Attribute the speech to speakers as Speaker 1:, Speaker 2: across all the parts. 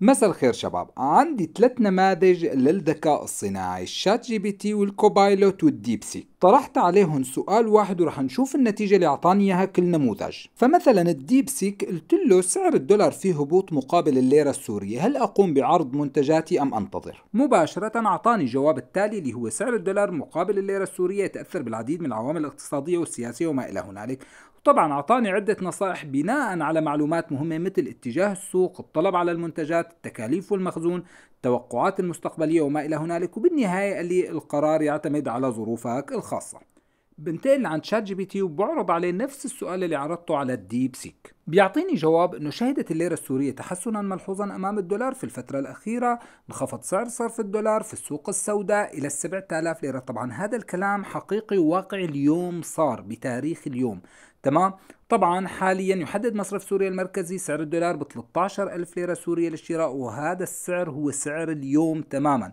Speaker 1: مساء الخير شباب عندي ثلاث نماذج للذكاء الصناعي الشات جي بي تي والكوبايلوت والديب سيك طرحت عليهم سؤال واحد ورح نشوف النتيجة اللي أعطاني إياها كل نموذج فمثلا الديب سيك قلت له سعر الدولار فيه هبوط مقابل الليرة السورية هل أقوم بعرض منتجاتي أم أنتظر مباشرة أعطاني جواب التالي اللي هو سعر الدولار مقابل الليرة السورية يتأثر بالعديد من العوامل الاقتصادية والسياسية وما إلى هنالك طبعا أعطاني عدة نصائح بناء على معلومات مهمة مثل اتجاه السوق الطلب على المنتجات التكاليف والمخزون التوقعات المستقبلية وما إلى هنالك وبالنهاية قال لي القرار يعتمد على ظروفك الخاصة بنتقل عند شات جي بي تي وبعرض عليه نفس السؤال اللي عرضته على الديب سيك بيعطيني جواب انه شهدت الليرة السورية تحسنا ملحوظا امام الدولار في الفترة الاخيرة انخفض سعر صرف الدولار في السوق السوداء الى 7000 ليرة طبعا هذا الكلام حقيقي وواقعي اليوم صار بتاريخ اليوم تمام طبعا حاليا يحدد مصرف سوريا المركزي سعر الدولار ب 13000 ليرة سورية للشراء وهذا السعر هو سعر اليوم تماما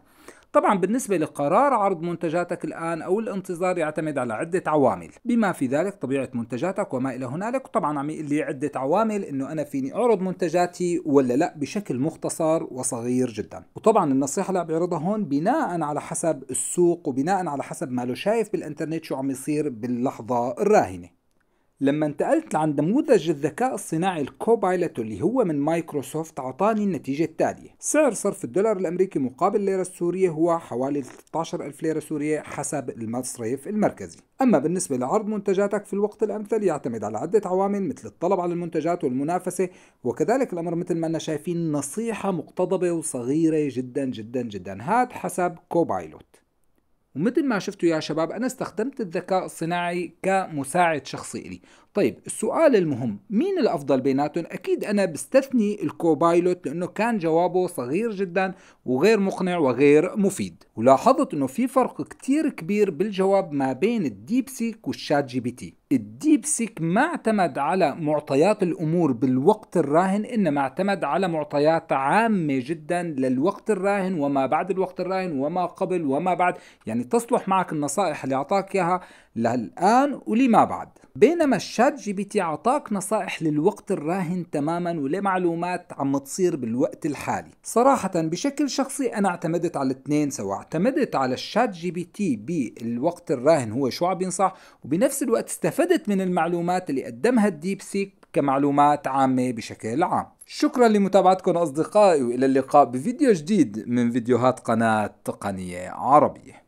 Speaker 1: طبعا بالنسبة لقرار عرض منتجاتك الآن أو الانتظار يعتمد على عدة عوامل بما في ذلك طبيعة منتجاتك وما إلى هنالك وطبعا عم يقول لي عدة عوامل إنه أنا فيني أعرض منتجاتي ولا لا بشكل مختصر وصغير جدا وطبعا النصيحة اللي عم بعرضها هون بناء على حسب السوق وبناء على حسب ما له شايف بالإنترنت شو عم يصير باللحظة الراهنة لما انتقلت لعند نموذج الذكاء الصناعي الكوبايلوت اللي هو من مايكروسوفت اعطاني النتيجة التالية سعر صرف الدولار الامريكي مقابل الليرة السورية هو حوالي 13000 ليرة سورية حسب المصرف المركزي أما بالنسبة لعرض منتجاتك في الوقت الأمثل يعتمد على عدة عوامل مثل الطلب على المنتجات والمنافسة وكذلك الأمر مثل ما أنا شايفين نصيحة مقتضبة وصغيرة جدا جدا جدا هاد حسب كوبايلوت ومثل ما شفتوا يا شباب أنا استخدمت الذكاء الصناعي كمساعد شخصي لي طيب السؤال المهم مين الافضل بيناتهم اكيد انا بستثني الكوبايلوت لانه كان جوابه صغير جدا وغير مقنع وغير مفيد ولاحظت انه في فرق كتير كبير بالجواب ما بين الديب سيك والشات جي بي تي الديب سيك ما اعتمد على معطيات الامور بالوقت الراهن انما اعتمد على معطيات عامه جدا للوقت الراهن وما بعد الوقت الراهن وما قبل وما بعد يعني تصلح معك النصائح اللي اعطاك اياها للآن ولما بعد بينما الشات جي بي تي أعطاك نصائح للوقت الراهن تماما ولمعلومات عم تصير بالوقت الحالي صراحة بشكل شخصي أنا اعتمدت على الاثنين سواء اعتمدت على الشات جي بي تي بالوقت الراهن هو شو عم ينصح وبنفس الوقت استفدت من المعلومات اللي قدمها الديب سيك كمعلومات عامة بشكل عام شكرا لمتابعتكم أصدقائي وإلى اللقاء بفيديو جديد من فيديوهات قناة تقنية عربية